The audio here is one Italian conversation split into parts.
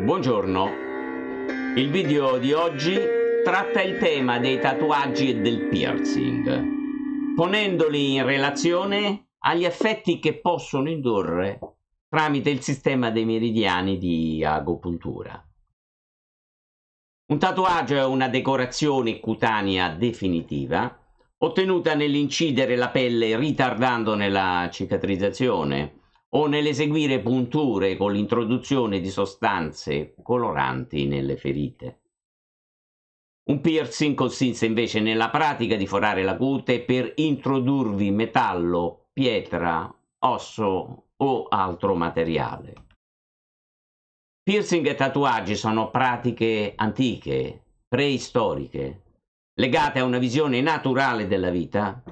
Buongiorno, il video di oggi tratta il tema dei tatuaggi e del piercing, ponendoli in relazione agli effetti che possono indurre tramite il sistema dei meridiani di agopuntura. Un tatuaggio è una decorazione cutanea definitiva ottenuta nell'incidere la pelle ritardandone la cicatrizzazione o nell'eseguire punture con l'introduzione di sostanze coloranti nelle ferite. Un piercing consiste invece nella pratica di forare la cute per introdurvi metallo, pietra, osso o altro materiale. Piercing e tatuaggi sono pratiche antiche, preistoriche, legate a una visione naturale della vita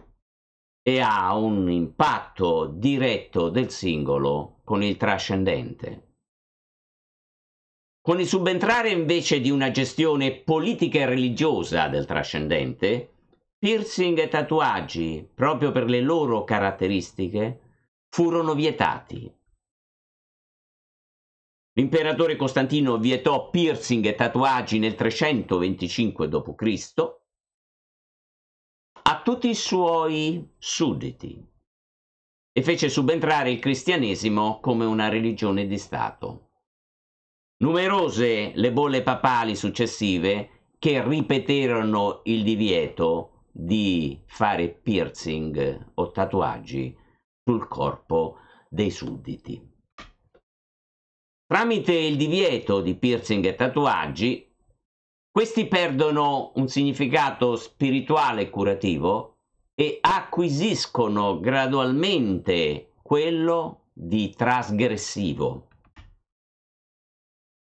e ha un impatto diretto del singolo con il trascendente. Con il subentrare invece di una gestione politica e religiosa del trascendente, piercing e tatuaggi, proprio per le loro caratteristiche, furono vietati. L'imperatore Costantino vietò piercing e tatuaggi nel 325 d.C., tutti i suoi sudditi e fece subentrare il cristianesimo come una religione di Stato. Numerose le bolle papali successive che ripeterono il divieto di fare piercing o tatuaggi sul corpo dei sudditi. Tramite il divieto di piercing e tatuaggi questi perdono un significato spirituale curativo e acquisiscono gradualmente quello di trasgressivo.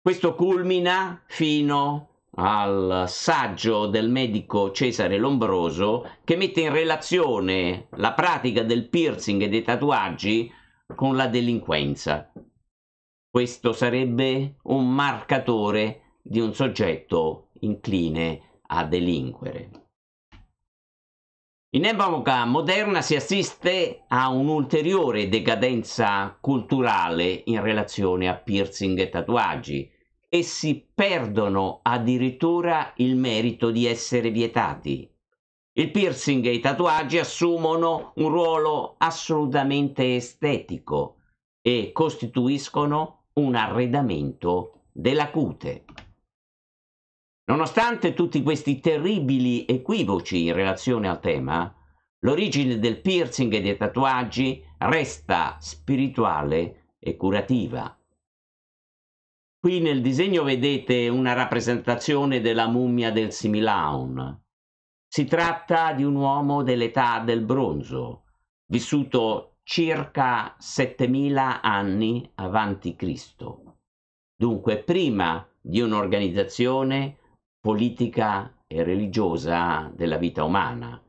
Questo culmina fino al saggio del medico Cesare Lombroso che mette in relazione la pratica del piercing e dei tatuaggi con la delinquenza. Questo sarebbe un marcatore di un soggetto incline a delinquere. In epoca moderna si assiste a un'ulteriore decadenza culturale in relazione a piercing e tatuaggi e si perdono addirittura il merito di essere vietati. Il piercing e i tatuaggi assumono un ruolo assolutamente estetico e costituiscono un arredamento della cute. Nonostante tutti questi terribili equivoci in relazione al tema, l'origine del piercing e dei tatuaggi resta spirituale e curativa. Qui nel disegno vedete una rappresentazione della mummia del Similaun. Si tratta di un uomo dell'età del bronzo, vissuto circa 7000 anni avanti Cristo, dunque prima di un'organizzazione politica e religiosa della vita umana.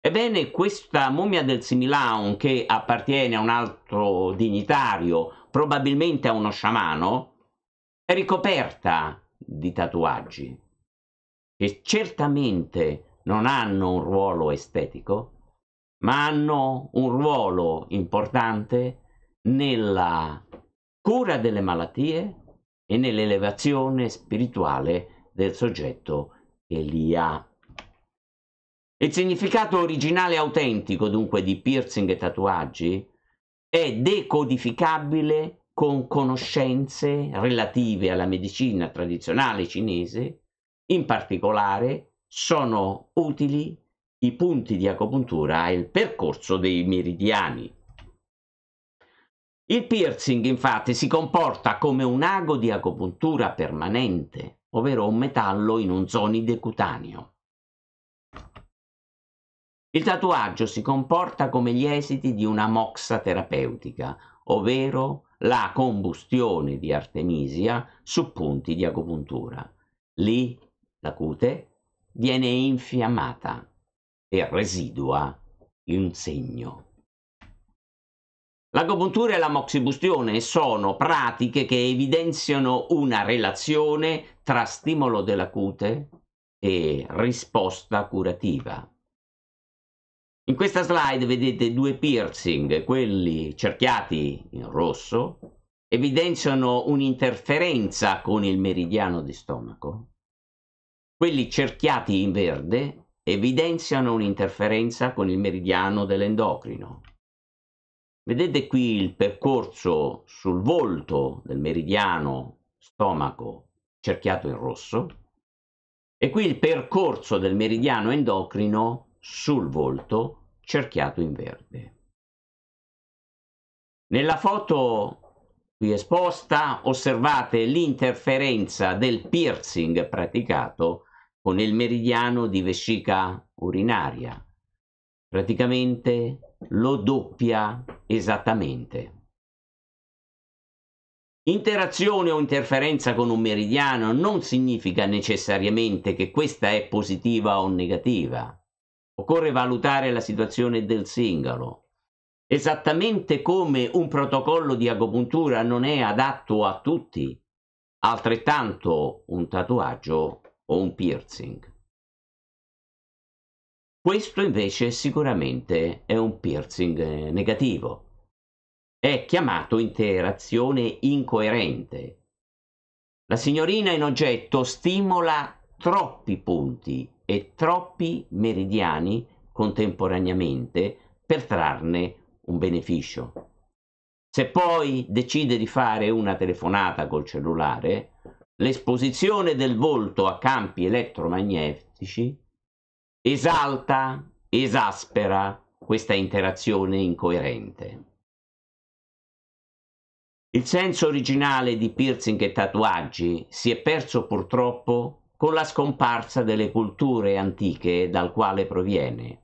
Ebbene, questa mummia del Similaun, che appartiene a un altro dignitario, probabilmente a uno sciamano, è ricoperta di tatuaggi, che certamente non hanno un ruolo estetico, ma hanno un ruolo importante nella cura delle malattie e nell'elevazione spirituale del soggetto che li ha. Il significato originale autentico, dunque, di piercing e tatuaggi è decodificabile con conoscenze relative alla medicina tradizionale cinese, in particolare sono utili i punti di acupuntura e il percorso dei meridiani. Il piercing infatti si comporta come un ago di acupuntura permanente ovvero un metallo in un zonide cutaneo. Il tatuaggio si comporta come gli esiti di una moxa terapeutica, ovvero la combustione di artemisia su punti di agopuntura. Lì la cute viene infiammata e residua in segno. L'agopuntura e la moxibustione sono pratiche che evidenziano una relazione tra stimolo della cute e risposta curativa. In questa slide vedete due piercing, quelli cerchiati in rosso, evidenziano un'interferenza con il meridiano di stomaco. Quelli cerchiati in verde evidenziano un'interferenza con il meridiano dell'endocrino. Vedete qui il percorso sul volto del meridiano stomaco cerchiato in rosso e qui il percorso del meridiano endocrino sul volto cerchiato in verde. Nella foto qui esposta osservate l'interferenza del piercing praticato con il meridiano di vescica urinaria praticamente lo doppia esattamente. Interazione o interferenza con un meridiano non significa necessariamente che questa è positiva o negativa. Occorre valutare la situazione del singolo. Esattamente come un protocollo di agopuntura non è adatto a tutti, altrettanto un tatuaggio o un piercing. Questo invece sicuramente è un piercing eh, negativo. È chiamato interazione incoerente. La signorina in oggetto stimola troppi punti e troppi meridiani contemporaneamente per trarne un beneficio. Se poi decide di fare una telefonata col cellulare, l'esposizione del volto a campi elettromagnetici esalta, esaspera questa interazione incoerente. Il senso originale di piercing e tatuaggi si è perso purtroppo con la scomparsa delle culture antiche dal quale proviene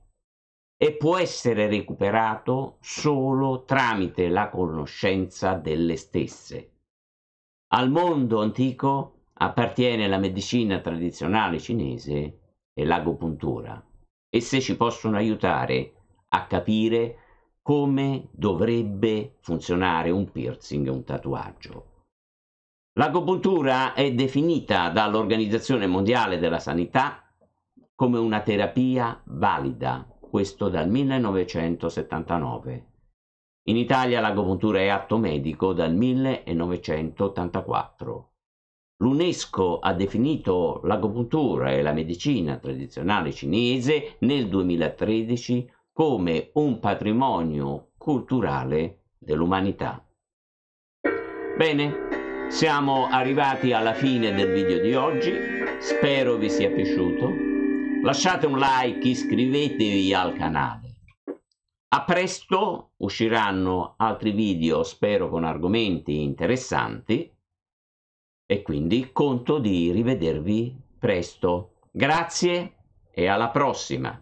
e può essere recuperato solo tramite la conoscenza delle stesse. Al mondo antico appartiene la medicina tradizionale cinese e l'agopuntura. Esse ci possono aiutare a capire come dovrebbe funzionare un piercing e un tatuaggio. L'agopuntura è definita dall'Organizzazione Mondiale della Sanità come una terapia valida, questo dal 1979. In Italia l'agopuntura è atto medico dal 1984. L'UNESCO ha definito l'agopuntura e la medicina tradizionale cinese nel 2013 come un patrimonio culturale dell'umanità. Bene, siamo arrivati alla fine del video di oggi, spero vi sia piaciuto. Lasciate un like, iscrivetevi al canale. A presto usciranno altri video, spero con argomenti interessanti e quindi conto di rivedervi presto. Grazie e alla prossima!